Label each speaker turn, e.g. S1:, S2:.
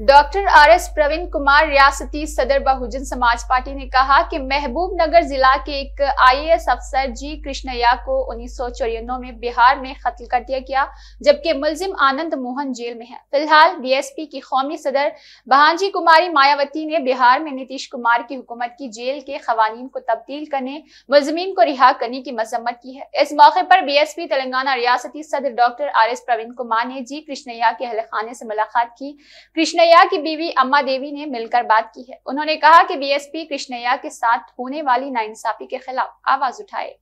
S1: doctor R S Praveen Kumar रियासती सदर बहुजन समाज पार्टी ने कहा कि महबूब नगर जिला के एक आईएएस अफसर जी कृष्णया को उन्नीस में बिहार में कत्ल कर दिया गया जबकि मुलजिम आनंद मोहन जेल में है फिलहाल बीएसपी की कौमी सदर बहानजी कुमारी मायावती ने बिहार में नीतीश कुमार की हुकूमत की जेल के खवानी को तब्दील करने मुलजमीन को रिहा करने की मजम्मत की है इस मौके पर बी तेलंगाना रियासती सदर doctor R S Praveen Kumar ने जी कृष्णया के अहल से मुलाकात की कृष्ण कृष्णैया की बीवी अम्मा देवी ने मिलकर बात की है उन्होंने कहा कि बीएसपी कृष्णैया के साथ होने वाली नाइंसाफी के खिलाफ आवाज उठाए